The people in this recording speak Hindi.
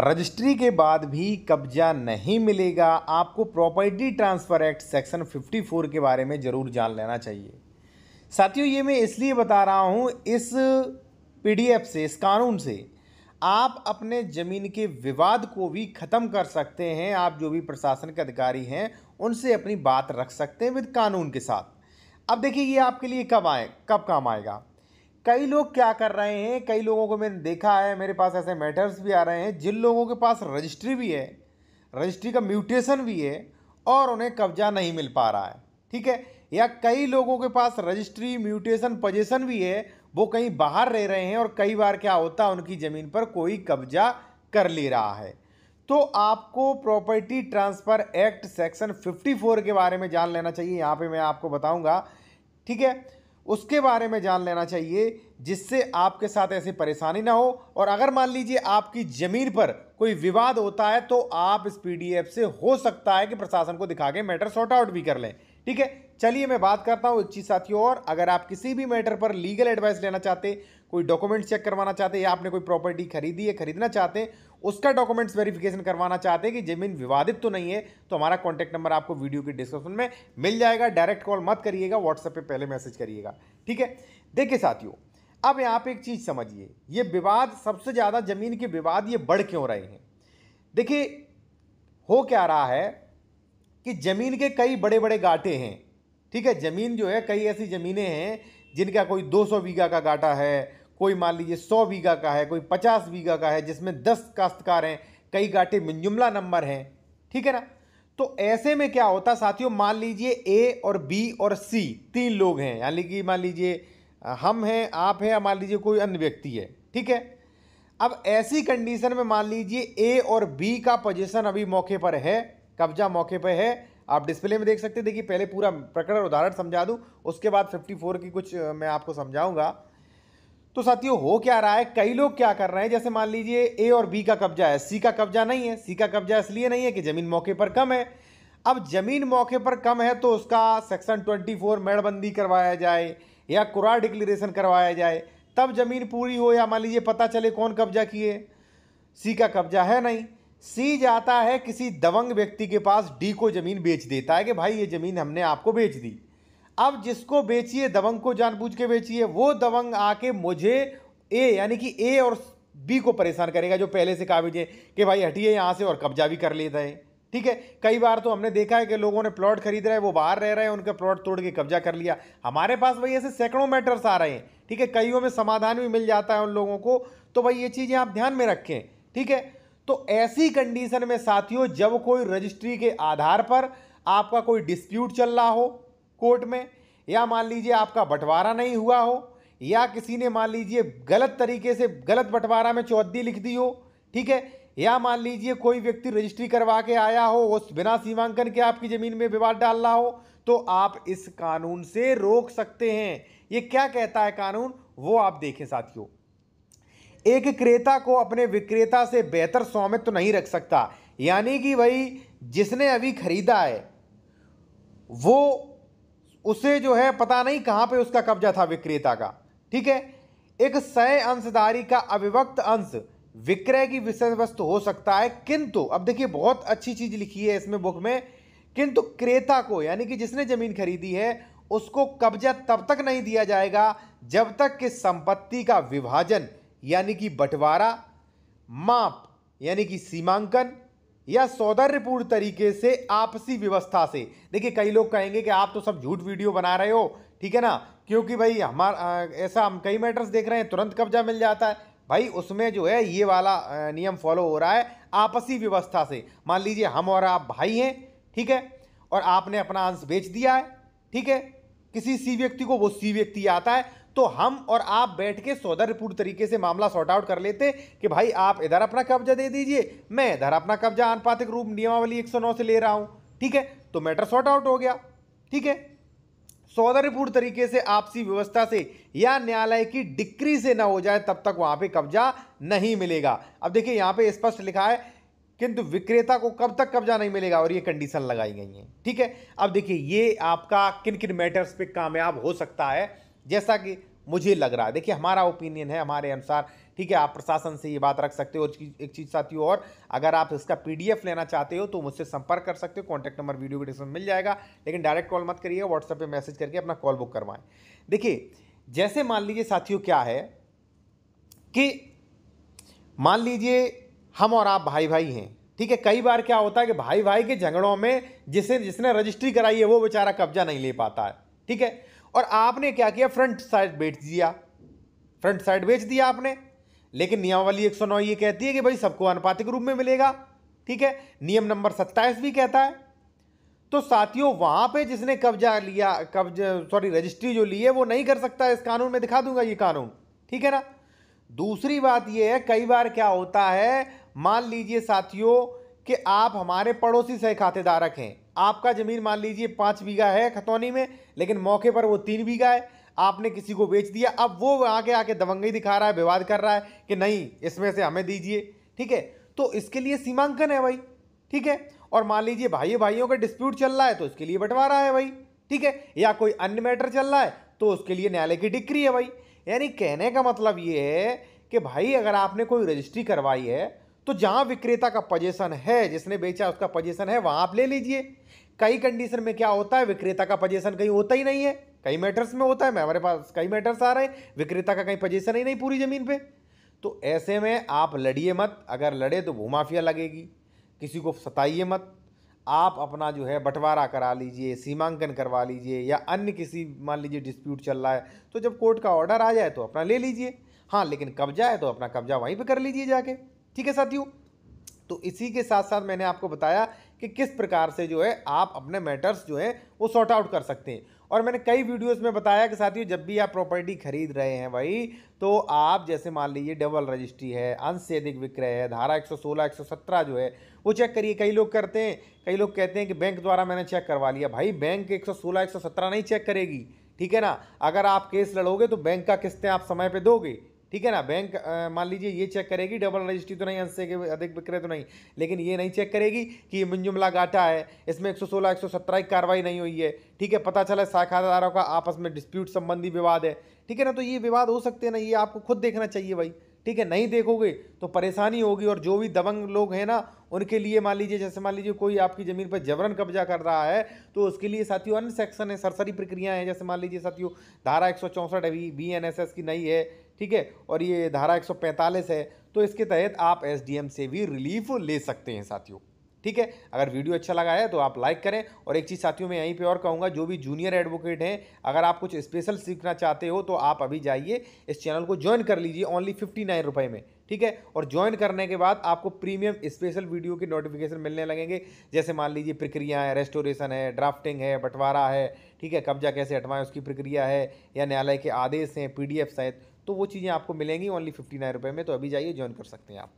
रजिस्ट्री के बाद भी कब्जा नहीं मिलेगा आपको प्रॉपर्टी ट्रांसफ़र एक्ट सेक्शन 54 के बारे में ज़रूर जान लेना चाहिए साथियों ये मैं इसलिए बता रहा हूँ इस पीडीएफ से इस कानून से आप अपने ज़मीन के विवाद को भी ख़त्म कर सकते हैं आप जो भी प्रशासन के अधिकारी हैं उनसे अपनी बात रख सकते हैं विद कानून के साथ अब देखिए ये आपके लिए कब आए कब काम आएगा कई लोग क्या कर रहे हैं कई लोगों को मैंने देखा है मेरे पास ऐसे मैटर्स भी आ रहे हैं जिन लोगों के पास रजिस्ट्री भी है रजिस्ट्री का म्यूटेशन भी है और उन्हें कब्जा नहीं मिल पा रहा है ठीक है या कई लोगों के पास रजिस्ट्री म्यूटेशन पोजेशन भी है वो कहीं बाहर रह रहे हैं और कई बार क्या होता है उनकी ज़मीन पर कोई कब्जा कर ले रहा है तो आपको प्रॉपर्टी ट्रांसफ़र एक्ट सेक्शन 54 के बारे में जान लेना चाहिए यहाँ पे मैं आपको बताऊँगा ठीक है उसके बारे में जान लेना चाहिए जिससे आपके साथ ऐसी परेशानी ना हो और अगर मान लीजिए आपकी ज़मीन पर कोई विवाद होता है तो आप इस पीडीएफ से हो सकता है कि प्रशासन को दिखा के मैटर सॉर्ट आउट भी कर लें ठीक है चलिए मैं बात करता हूँ एक चीज़ साथियों और अगर आप किसी भी मैटर पर लीगल एडवाइस लेना चाहते कोई डॉक्यूमेंट चेक करवाना चाहते या आपने कोई प्रॉपर्टी खरीदी है खरीदना चाहते हैं उसका डॉक्यूमेंट्स वेरिफिकेशन करवाना चाहते हैं कि जमीन विवादित तो नहीं है तो हमारा कॉन्टैक्ट नंबर आपको वीडियो के डिस्क्रिप्शन में मिल जाएगा डायरेक्ट कॉल मत करिएगा व्हाट्सएप पर पहले मैसेज करिएगा ठीक है देखिए साथियों अब यहाँ पर एक चीज़ समझिए ये विवाद सबसे ज़्यादा ज़मीन के विवाद ये बढ़ क्यों रहे हैं देखिए हो क्या रहा है कि ज़मीन के कई बड़े बड़े गाँटे हैं ठीक है ज़मीन जो है कई ऐसी ज़मीनें हैं जिनका कोई 200 बीघा का गाटा है कोई मान लीजिए 100 बीघा का है कोई 50 बीघा का है जिसमें 10 काश्तकार हैं कई गाटे मंजुमला नंबर हैं ठीक है ना तो ऐसे में क्या होता साथियों मान लीजिए ए और बी और सी तीन लोग हैं यानी कि मान लीजिए हम हैं आप हैं मान लीजिए कोई अन्य व्यक्ति है ठीक है अब ऐसी कंडीशन में मान लीजिए ए और बी का पोजिशन अभी मौके पर है कब्जा मौके पर है आप डिस्प्ले में देख सकते हैं देखिए पहले पूरा प्रकरण उदाहरण समझा दूँ उसके बाद 54 की कुछ मैं आपको समझाऊंगा तो साथियों हो क्या रहा है कई लोग क्या कर रहे हैं जैसे मान लीजिए ए और बी का कब्जा है सी का कब्जा नहीं है सी का कब्जा इसलिए नहीं है कि ज़मीन मौके पर कम है अब ज़मीन मौके पर कम है तो उसका सेक्शन फोर मेड़बंदी करवाया जाए या कुरा डिक्लेरेशन करवाया जाए तब ज़मीन पूरी हो या मान लीजिए पता चले कौन कब्जा किए सी का कब्जा है नहीं सी जाता है किसी दबंग व्यक्ति के पास डी को ज़मीन बेच देता है कि भाई ये ज़मीन हमने आपको बेच दी अब जिसको बेचिए दबंग को जानबूझ के बेचिए वो दबंग आके मुझे ए यानी कि ए और बी को परेशान करेगा जो पहले से काबिज है कि भाई हटिए यहाँ से और कब्जा भी कर लेता है ठीक है कई बार तो हमने देखा है कि लोगों ने प्लॉट खरीद रहे हैं वो बाहर रह रहे हैं उनका प्लॉट तोड़ के कब्जा कर लिया हमारे पास भाई ऐसे सैकड़ों मैटर्स आ रहे हैं ठीक है कईयों में समाधान भी मिल जाता है उन लोगों को तो भाई ये चीज़ें आप ध्यान में रखें ठीक है तो ऐसी कंडीशन में साथियों जब कोई रजिस्ट्री के आधार पर आपका कोई डिस्प्यूट चल रहा हो कोर्ट में या मान लीजिए आपका बंटवारा नहीं हुआ हो या किसी ने मान लीजिए गलत तरीके से गलत बंटवारा में चौधरी लिख दी हो ठीक है या मान लीजिए कोई व्यक्ति रजिस्ट्री करवा के आया हो उस बिना सीमांकन के आपकी ज़मीन में विवाद डाल रहा हो तो आप इस कानून से रोक सकते हैं ये क्या कहता है कानून वो आप देखें साथियों एक क्रेता को अपने विक्रेता से बेहतर स्वामित्व नहीं रख सकता यानी कि भाई जिसने अभी खरीदा है वो उसे जो है पता नहीं कहां पे उसका कब्जा था विक्रेता का ठीक है एक सय अंशधारी का अविभक्त अंश विक्रय की विषय वस्तु हो सकता है किंतु अब देखिए बहुत अच्छी चीज़ लिखी है इसमें बुक में किंतु क्रेता को यानी कि जिसने ज़मीन खरीदी है उसको कब्जा तब तक नहीं दिया जाएगा जब तक कि संपत्ति का विभाजन यानी कि बंटवारा माप यानी कि सीमांकन या सौंदर्यपूर्ण तरीके से आपसी व्यवस्था से देखिए कई लोग कहेंगे कि आप तो सब झूठ वीडियो बना रहे हो ठीक है ना क्योंकि भाई हमारा ऐसा हम कई मैटर्स देख रहे हैं तुरंत कब्जा मिल जाता है भाई उसमें जो है ये वाला नियम फॉलो हो रहा है आपसी व्यवस्था से मान लीजिए हम और आप भाई हैं ठीक है और आपने अपना अंश बेच दिया है ठीक है किसी सी व्यक्ति को वो सी व्यक्ति आता है तो हम और आप बैठ के सौदा तरीके से मामला सॉर्ट आउट कर लेते कि भाई आप इधर अपना कब्जा दे दीजिए मैं इधर अपना कब्जा आनुपातिक रूप नियमावली 109 से ले रहा हूँ ठीक है तो मैटर सॉर्ट आउट हो गया ठीक है सौदर्यपूर्ण तरीके से आपसी व्यवस्था से या न्यायालय की डिक्री से ना हो जाए तब तक वहाँ पे कब्जा नहीं मिलेगा अब देखिए यहाँ पे स्पष्ट लिखा है किंतु विक्रेता को कब तक कब्जा नहीं मिलेगा और ये कंडीशन लगाई गई है ठीक है अब देखिए ये आपका किन किन मैटर्स पे कामयाब हो सकता है जैसा कि मुझे लग रहा है देखिए हमारा ओपिनियन है हमारे अनुसार ठीक है आप प्रशासन से ये बात रख सकते हो एक चीज़ साथियों और अगर आप इसका पीडीएफ लेना चाहते हो तो मुझसे संपर्क कर सकते हो कॉन्टैक्ट नंबर वीडियो के डिस्क्रिप्शन मिल जाएगा लेकिन डायरेक्ट कॉल मत करिए व्हाट्सएप पर मैसेज करके अपना कॉल बुक करवाएं देखिए जैसे मान लीजिए साथियों क्या है कि मान लीजिए हम और आप भाई भाई हैं ठीक है कई बार क्या होता है कि भाई भाई के झगड़ों में जिसे जिसने रजिस्ट्री कराई है वो बेचारा कब्जा नहीं ले पाता है ठीक है और आपने क्या किया फ्रंट साइड बेच दिया फ्रंट साइड बेच दिया आपने लेकिन नियमावली एक सौ नौ ये कहती है कि भाई सबको अनुपातिक रूप में मिलेगा ठीक है नियम नंबर सत्ताईस भी कहता है तो साथियों वहां पे जिसने कब्जा लिया कब्जा सॉरी रजिस्ट्री जो ली है वो नहीं कर सकता इस कानून में दिखा दूंगा ये कानून ठीक है ना दूसरी बात ये है कई बार क्या होता है मान लीजिए साथियों कि आप हमारे पड़ोसी से खातेदारक हैं आपका ज़मीन मान लीजिए पाँच बीघा है खतौनी में लेकिन मौके पर वो तीन बीघा है आपने किसी को बेच दिया अब वो आगे आके दबंगई दिखा रहा है विवाद कर रहा है कि नहीं इसमें से हमें दीजिए ठीक है तो इसके लिए सीमांकन है भाई ठीक है और मान लीजिए भाई भाइयों का डिस्प्यूट चल रहा है तो इसके लिए बंटवारा है भाई ठीक है या कोई अन्य मैटर चल रहा है तो उसके लिए न्यायालय की डिक्री है भाई यानी कहने का मतलब ये है कि भाई अगर आपने कोई रजिस्ट्री करवाई है तो जहां विक्रेता का पोजेशन है जिसने बेचा उसका पोजेशन है वहां आप ले लीजिए कई कंडीशन में क्या होता है विक्रेता का पोजेशन कहीं होता ही नहीं है कई मैटर्स में होता है मैं हमारे पास कई मैटर्स आ रहे हैं विक्रेता का कहीं पोजेशन ही नहीं पूरी ज़मीन पे तो ऐसे में आप लड़िए मत अगर लड़े तो भूमाफिया लगेगी किसी को सताइए मत आप अपना जो है बंटवारा करा लीजिए सीमांकन करवा लीजिए या अन्य किसी मान लीजिए डिस्प्यूट चल रहा है तो जब कोर्ट का ऑर्डर आ जाए तो अपना ले लीजिए हाँ लेकिन कब्जा है तो अपना कब्जा वहीं पर कर लीजिए जाके ठीक है साथियों तो इसी के साथ साथ मैंने आपको बताया कि किस प्रकार से जो है आप अपने मैटर्स जो है वो सॉर्ट आउट कर सकते हैं और मैंने कई वीडियोस में बताया कि साथियों जब भी आप प्रॉपर्टी खरीद रहे हैं भाई तो आप जैसे मान लीजिए डबल रजिस्ट्री है अंशेदिक विक्रय है धारा 116 117 जो है वो चेक करिए कई लोग करते हैं कई लोग कहते हैं कि बैंक द्वारा मैंने चेक करवा लिया भाई बैंक 116 117 नहीं चेक करेगी ठीक है ना अगर आप केस लड़ोगे तो बैंक का किस्तें आप समय पर दोगे ठीक है ना बैंक मान लीजिए ये चेक करेगी डबल रजिस्ट्री तो नहीं अंश के अधिक विक्रय तो नहीं लेकिन ये नहीं चेक करेगी कि ये मुंजुमला घाटा है इसमें 116 सौ की कार्रवाई नहीं हुई है ठीक है पता चला शाखाधारों का आपस में डिस्प्यूट संबंधी विवाद है ठीक है ना तो ये विवाद हो सकते हैं ना ये आपको खुद देखना चाहिए भाई ठीक है नहीं देखोगे तो परेशानी होगी और जो भी दबंग लोग हैं ना उनके लिए मान लीजिए जैसे मान लीजिए कोई आपकी ज़मीन पर जबरन कब्जा कर रहा है तो उसके लिए साथियों अन्य सेक्शन है सरसरी प्रक्रियाएं हैं जैसे मान लीजिए साथियों धारा एक सौ चौंसठ अभी बी एन एस एस की नई है ठीक है और ये धारा 145 है तो इसके तहत आप एसडीएम से भी रिलीफ ले सकते हैं साथियों ठीक है अगर वीडियो अच्छा लगा है तो आप लाइक करें और एक चीज़ साथियों मैं यहीं पे और कहूँगा जो भी जूनियर एडवोकेट हैं अगर आप कुछ स्पेशल सीखना चाहते हो तो आप अभी जाइए इस चैनल को ज्वाइन कर लीजिए ओनली फिफ्टी नाइन रुपये में ठीक है और ज्वाइन करने के बाद आपको प्रीमियम स्पेशल वीडियो के नोटिफिकेशन मिलने लगेंगे जैसे मान लीजिए प्रक्रिया है रेस्टोरेशन है ड्राफ्टिंग है बंटवारा है ठीक है कब्जा कैसे हटवाएं उसकी प्रक्रिया है या न्यायालय के आदेश हैं पी डी एफ तो वो चीज़ें आपको मिलेंगी ओनली फिफ्टी नाइन रुपये में तो अभी जाइए ज्वाइन कर सकते हैं आप